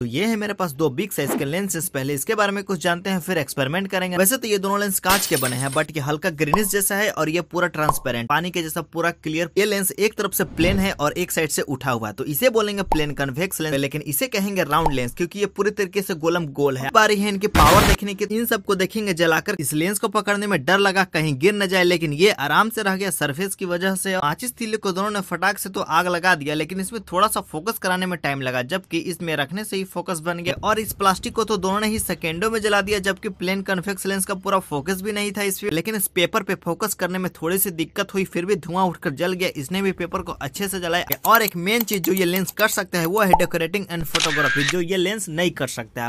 तो ये है मेरे पास दो बिग साइज के लेंसेज पहले इसके बारे में कुछ जानते हैं फिर एक्सपेरिमेंट करेंगे वैसे तो ये दोनों लेंस कांच के बने हैं बट ये हल्का ग्रीनिश जैसा है और ये पूरा ट्रांसपेरेंट पानी के जैसा पूरा क्लियर ये लेंस एक तरफ से प्लेन है और एक साइड से उठा हुआ है तो इसे बोलेंगे प्लेन कन्वेक्स लेंस लेकिन इसे कहेंगे राउंड लेंस क्यूँकी ये पूरी तरीके से गोलम गोल है बारी है इनकी पावर देखने की इन सबको देखेंगे जलाकर इस लेंस को पकड़ने में डर लगा कहीं गिर न जाए लेकिन ये आराम से रह गया सरफेस की वजह से आचिस तीले को दोनों ने फटाक से तो आग लगा दिया लेकिन इसमें थोड़ा सा फोकस कराने में टाइम लगा जबकि इसमें रखने से फोकस बन गया और इस प्लास्टिक को तो दोनों ने ही सेकेंडो में जला दिया जबकि प्लेन कन्फेक्स लेंस का पूरा फोकस भी नहीं था इस लेकिन इस पेपर पे फोकस करने में थोड़ी सी दिक्कत हुई फिर भी धुआं उठकर जल गया इसने भी पेपर को अच्छे से जलाया और एक मेन चीज जो ये लेंस कर सकता है वो है डेकोरेटिंग एंड फोटोग्राफी जो ये लेंस नहीं कर सकता है